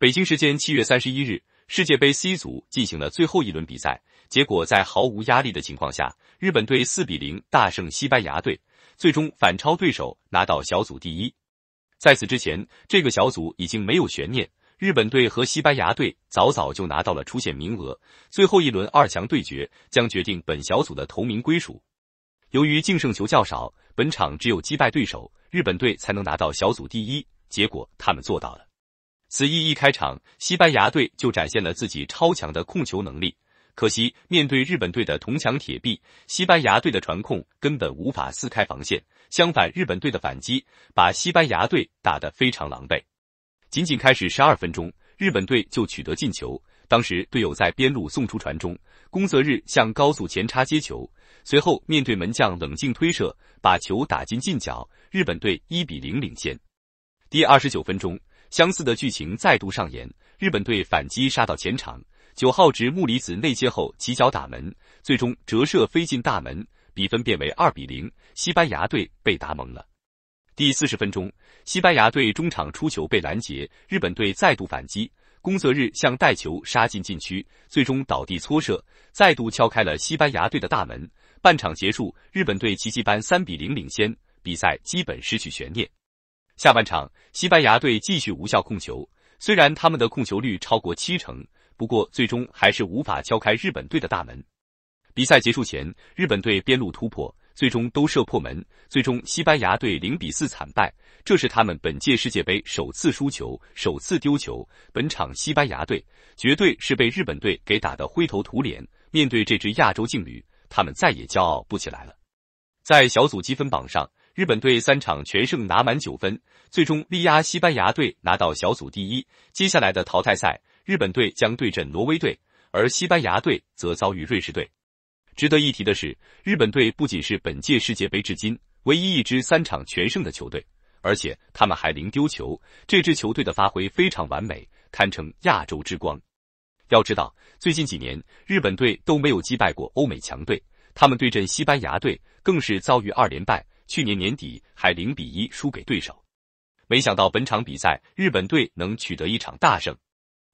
北京时间七月三十一日，世界杯 C 组进行了最后一轮比赛。结果在毫无压力的情况下，日本队四比零大胜西班牙队，最终反超对手拿到小组第一。在此之前，这个小组已经没有悬念，日本队和西班牙队早早就拿到了出线名额。最后一轮二强对决将决定本小组的头名归属。由于净胜球较少，本场只有击败对手，日本队才能拿到小组第一。结果他们做到了。此役一开场，西班牙队就展现了自己超强的控球能力。可惜面对日本队的铜墙铁壁，西班牙队的传控根本无法撕开防线。相反，日本队的反击把西班牙队打得非常狼狈。仅仅开始十二分钟，日本队就取得进球。当时队友在边路送出传中，宫泽日向高速前插接球，随后面对门将冷静推射，把球打进近角。日本队一比零领先。第二十九分钟。相似的剧情再度上演，日本队反击杀到前场，九号直木里子内切后起脚打门，最终折射飞进大门，比分变为二比零，西班牙队被打懵了。第四十分钟，西班牙队中场出球被拦截，日本队再度反击，宫泽日向带球杀进禁区，最终倒地搓射，再度敲开了西班牙队的大门。半场结束，日本队奇迹般三比零领先，比赛基本失去悬念。下半场，西班牙队继续无效控球，虽然他们的控球率超过七成，不过最终还是无法敲开日本队的大门。比赛结束前，日本队边路突破，最终都射破门。最终，西班牙队零比四惨败，这是他们本届世界杯首次输球，首次丢球。本场西班牙队绝对是被日本队给打得灰头土脸，面对这支亚洲劲旅，他们再也骄傲不起来了。在小组积分榜上。日本队三场全胜拿满九分，最终力压西班牙队拿到小组第一。接下来的淘汰赛，日本队将对阵挪威队，而西班牙队则遭遇瑞士队。值得一提的是，日本队不仅是本届世界杯至今唯一一支三场全胜的球队，而且他们还零丢球。这支球队的发挥非常完美，堪称亚洲之光。要知道，最近几年日本队都没有击败过欧美强队，他们对阵西班牙队更是遭遇二连败。去年年底还零比一输给对手，没想到本场比赛日本队能取得一场大胜。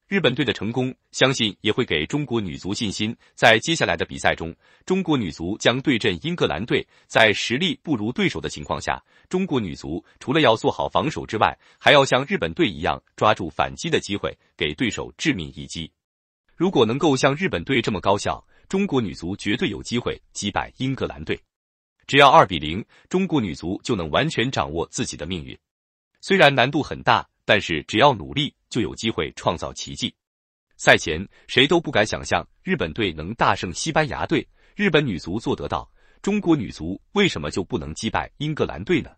日本队的成功，相信也会给中国女足信心。在接下来的比赛中，中国女足将对阵英格兰队。在实力不如对手的情况下，中国女足除了要做好防守之外，还要像日本队一样抓住反击的机会，给对手致命一击。如果能够像日本队这么高效，中国女足绝对有机会击败英格兰队。只要二比零，中国女足就能完全掌握自己的命运。虽然难度很大，但是只要努力，就有机会创造奇迹。赛前谁都不敢想象日本队能大胜西班牙队，日本女足做得到，中国女足为什么就不能击败英格兰队呢？